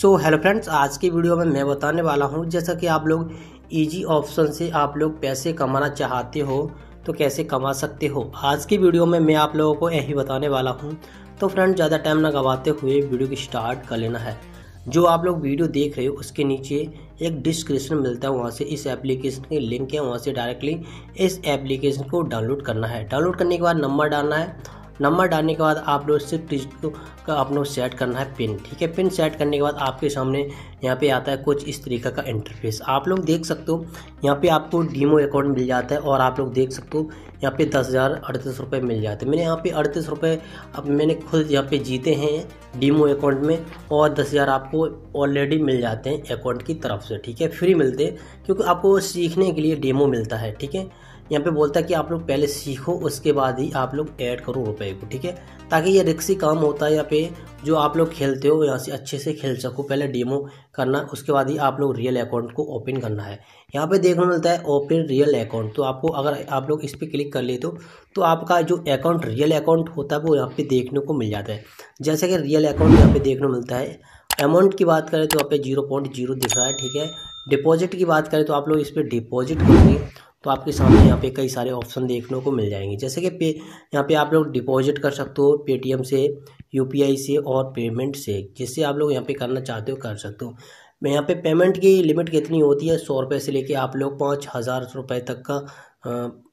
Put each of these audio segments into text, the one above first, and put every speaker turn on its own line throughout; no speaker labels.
so hello friends आज की video में मैं बताने वाला हूँ जैसा कि आप लोग इजी ऑप्शन से आप लोग पैसे कमाना चाहते हो तो कैसे कमा सकते हो आज की वीडियो में मैं आप लोगों को यही बताने वाला हूँ तो फ्रेंड ज़्यादा टाइम ना गवाते हुए वीडियो की स्टार्ट कर लेना है जो आप लोग वीडियो देख रहे हो उसके नीचे एक डिस्क्रिप्शन मिलता है वहाँ से इस एप्लीकेशन की लिंक है वहाँ से डायरेक्टली इस एप्लीकेशन को डाउनलोड करना है डाउनलोड करने के बाद नंबर डालना है नंबर डालने के बाद आप लोग सिर्फ डिजिट का आप लोग सेट करना है पिन ठीक है पिन सेट करने के बाद आपके सामने यहाँ पे आता है कुछ इस तरीके का इंटरफेस आप लोग देख सकते हो यहाँ पे आपको डीमो अकाउंट मिल जाता है और आप लोग देख सकते हो यहाँ पे दस हज़ार अड़तीस रुपये मिल जाते हैं मैंने यहाँ पे अड़तीस रुपये अब मैंने खुद यहाँ पे जीते हैं डीमो अकाउंट में और दस हज़ार आपको ऑलरेडी मिल जाते हैं अकाउंट की तरफ से ठीक है फ्री मिलते हैं क्योंकि आपको सीखने के लिए डीमो मिलता है ठीक है यहाँ पे बोलता है कि आप लोग पहले सीखो उसके बाद ही आप लोग ऐड करो रुपए को ठीक है ताकि ये रिक्सी काम होता है यहाँ पे जो आप लोग खेलते हो यहाँ से अच्छे से खेल सको पहले डेमो करना उसके बाद ही आप लोग रियल अकाउंट को ओपन करना है यहाँ पे देखने मिलता है ओपन रियल अकाउंट तो आपको अगर आप लोग इस पर क्लिक कर लेते हो तो आपका जो अकाउंट रियल अकाउंट होता है वो यहाँ पे देखने को मिल जाता है जैसे कि रियल अकाउंट यहाँ पे देखने को मिलता है अमाउंट की बात करें तो यहाँ पे जीरो पॉइंट जीरो दिख रहा है ठीक है डिपॉजिट की बात करें तो आप लोग इस पर डिपॉजिट करेंगे तो आपके सामने यहाँ पे कई सारे ऑप्शन देखने को मिल जाएंगे जैसे कि पे यहाँ पे आप लोग डिपॉजिट कर सकते हो पेटीएम से यूपीआई से और पेमेंट से जिससे आप लोग यहाँ पे करना चाहते हो कर सकते हो मैं यहाँ पे पेमेंट की लिमिट कितनी होती है सौ रुपये से लेके आप लोग पाँच हज़ार रुपये तक का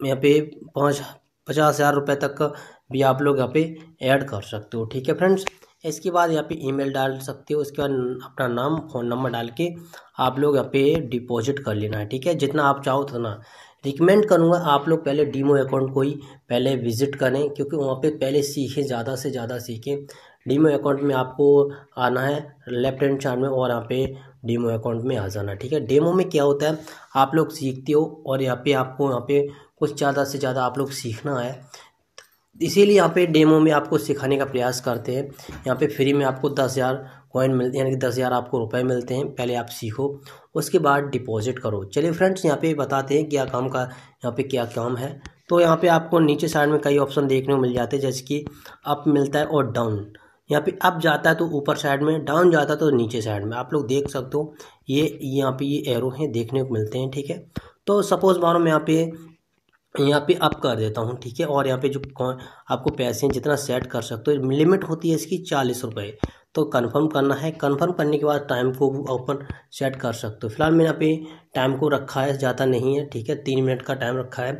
यहाँ पे पाँच पचास हज़ार रुपये तक का भी आप लोग यहाँ पे ऐड कर सकते हो ठीक है फ्रेंड्स इसके बाद यहाँ पे ईमेल डाल सकते हो उसके बाद अपना नाम फ़ोन नंबर डाल के आप लोग यहाँ पे डिपॉजिट कर लेना है ठीक है जितना आप चाहो उतना रिकमेंड करूँगा आप लोग पहले डीमो अकाउंट को ही पहले विजिट करें क्योंकि वहाँ पे पहले सीखें ज़्यादा से ज़्यादा सीखें डीमो अकाउंट में आपको आना है लेफ्ट हैंड चार्ट में और यहाँ पे डीमो अकाउंट में आ जाना ठीक है डेमो में क्या होता है आप लोग सीखते हो और यहाँ पे आपको यहाँ पे कुछ ज़्यादा से ज़्यादा आप लोग सीखना है इसीलिए यहाँ पे डेमो में आपको सिखाने का प्रयास करते हैं यहाँ पे फ्री में आपको दस हज़ार कॉइन मिलते हैं यानी कि दस हज़ार आपको रुपए मिलते हैं पहले आप सीखो उसके बाद डिपॉजिट करो चलिए फ्रेंड्स यहाँ पे बताते हैं क्या काम का यहाँ पे क्या काम है तो यहाँ पे आपको नीचे साइड में कई ऑप्शन देखने को मिल जाते हैं जैसे कि अप मिलता है और डाउन यहाँ पे अप जाता है तो ऊपर साइड में डाउन जाता है तो नीचे साइड में आप लोग देख सकते हो ये यहाँ पे ये एरो हैं देखने को मिलते हैं ठीक है तो सपोज़ मानो मैं यहाँ पे यहाँ पे अप कर देता हूँ ठीक है और यहाँ पे जो आपको पैसे जितना सेट कर सकते हो लिमिट होती है इसकी चालीस रुपये तो कंफर्म करना है कंफर्म करने के बाद टाइम को ओपन सेट कर सकते हो फिलहाल मैंने यहाँ पे टाइम को रखा है ज़्यादा नहीं है ठीक है तीन मिनट का टाइम रखा है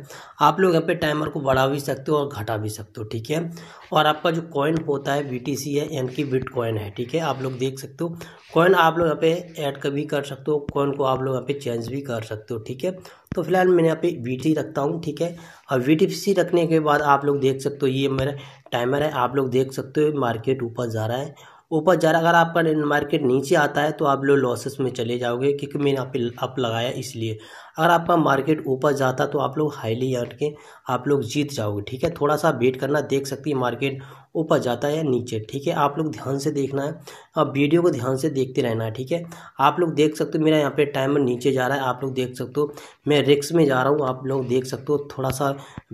आप लोग यहाँ पे टाइमर को बढ़ा भी सकते हो और घटा भी सकते हो ठीक है और आपका जो कॉइन होता है बीटीसी है एन की बिट कॉइन है ठीक है आप लोग देख सकते हो कॉइन आप लोग यहाँ पे ऐड भी कर सकते हो कॉइन को आप लोग यहाँ पे चेंज भी कर सकते हो ठीक है तो फिलहाल मैंने यहाँ पे वी रखता हूँ ठीक है और वी रखने के बाद आप लोग देख सकते हो ये मेरा टाइमर है आप लोग देख सकते हो मार्केट ऊपर जा रहा है ऊपर जा रहा अगर आपका मार्केट नीचे आता है तो आप लोग लॉसेस में चले जाओगे क्योंकि मैंने आप अप लगाया इसलिए अगर आपका मार्केट ऊपर जाता तो आप लोग हाईली हट के आप लोग जीत जाओगे ठीक है थोड़ा सा वेट करना देख सकती है मार्केट ऊपर जाता है या नीचे ठीक है आप लोग ध्यान से देखना है अब वीडियो को ध्यान से देखते रहना है ठीक है आप लोग देख सकते हो मेरा यहाँ पे टाइमर नीचे जा रहा है आप लोग देख सकते हो मैं रिक्स में जा रहा हूँ आप लोग देख सकते हो थोड़ा सा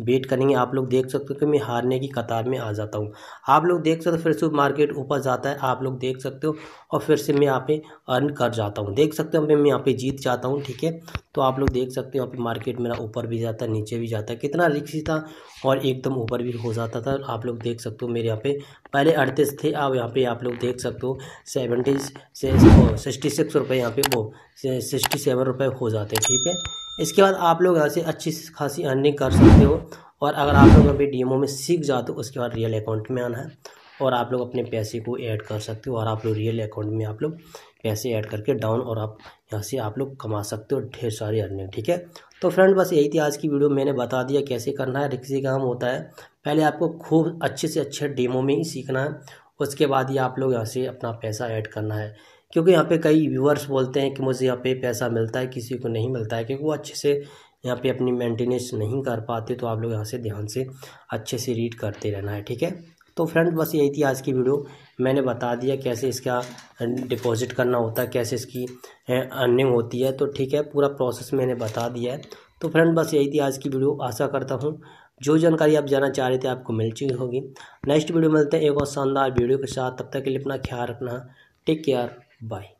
वेट करेंगे आप लोग देख सकते हो कि मैं हारने की कतार में आ जाता हूँ आप लोग देख सकते हो फिर से मार्केट ऊपर जाता है आप लोग देख सकते हो और फिर से मैं यहाँ पे अर्न कर जाता हूँ देख सकते हो मैं यहाँ पे जीत जाता हूँ ठीक है तो आप लोग देख सकते हो यहाँ पे मार्केट मेरा ऊपर भी जाता है नीचे भी जाता है कितना रिक्स था और एकदम ऊपर भी हो जाता था आप लोग देख सकते हो मेरे यहाँ पे पहले अड़तीस थे अब यहाँ पे आप लोग देख सकते हो सेवेंटी से सिक्सटी सिक्स रुपये यहाँ पे वो सिक्सटी सेवन रुपये हो जाते हैं ठीक है इसके बाद आप लोग यहाँ से अच्छी खासी अर्निंग कर सकते हो और अगर आप लोग अभी डी में सीख जाते हो उसके बाद रियल अकाउंट में आना है और आप लोग अपने पैसे को ऐड कर सकते हो और आप लोग रियल अकाउंट में आप लोग पैसे ऐड करके डाउन और आप यहाँ से आप लोग कमा सकते हो ढेर सारी अर्निंग ठीक है तो फ्रेंड बस यही थी आज की वीडियो मैंने बता दिया कैसे करना है रिक्सी काम होता है पहले आपको खूब अच्छे से अच्छे डेमो में ही सीखना है उसके बाद ही आप लोग यहाँ से अपना पैसा ऐड करना है क्योंकि यहाँ पे कई व्यूअर्स बोलते हैं कि मुझे यहाँ पे पैसा मिलता है किसी को नहीं मिलता है क्योंकि वो अच्छे से यहाँ पे अपनी मेंटेनेंस नहीं कर पाते तो आप लोग यहाँ से ध्यान से अच्छे से रीड करते रहना है ठीक है तो फ्रेंड बस यही थी आज की वीडियो मैंने बता दिया कैसे इसका डिपॉजिट करना होता है कैसे इसकी अर्निंग होती है तो ठीक है पूरा प्रोसेस मैंने बता दिया है तो फ्रेंड बस यही थी आज की वीडियो आशा करता हूँ जो जानकारी आप जाना चाह रहे थे आपको मिल चुकी होगी नेक्स्ट वीडियो मिलते हैं एक और शानदार वीडियो के साथ तब तक के लिए अपना ख्याल रखना टेक केयर बाय